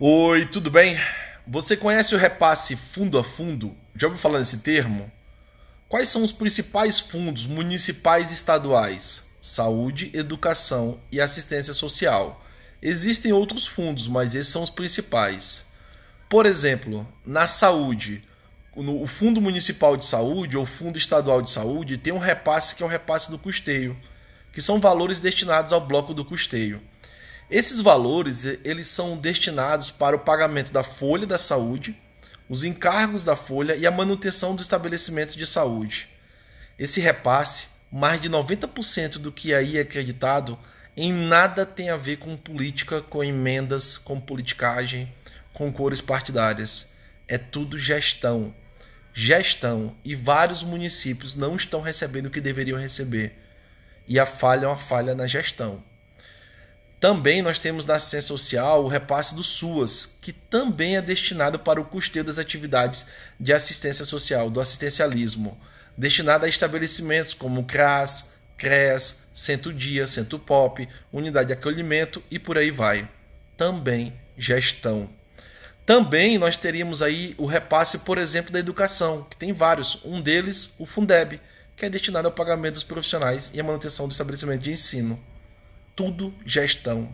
Oi, tudo bem? Você conhece o repasse fundo a fundo? Já ouviu falar nesse termo? Quais são os principais fundos municipais e estaduais? Saúde, educação e assistência social. Existem outros fundos, mas esses são os principais. Por exemplo, na saúde, o Fundo Municipal de Saúde ou Fundo Estadual de Saúde tem um repasse que é o repasse do custeio, que são valores destinados ao bloco do custeio. Esses valores eles são destinados para o pagamento da folha da saúde, os encargos da folha e a manutenção dos estabelecimentos de saúde. Esse repasse, mais de 90% do que aí é acreditado, em nada tem a ver com política, com emendas, com politicagem, com cores partidárias. É tudo gestão. Gestão. E vários municípios não estão recebendo o que deveriam receber. E a falha é uma falha na gestão. Também nós temos na assistência social o repasse do SUAS, que também é destinado para o custeio das atividades de assistência social, do assistencialismo, destinado a estabelecimentos como CRAS, CRES, Centro Dia, Centro Pop, Unidade de Acolhimento e por aí vai. Também gestão. Também nós teríamos aí o repasse, por exemplo, da educação, que tem vários. Um deles, o Fundeb, que é destinado ao pagamento dos profissionais e à manutenção do estabelecimento de ensino tudo gestão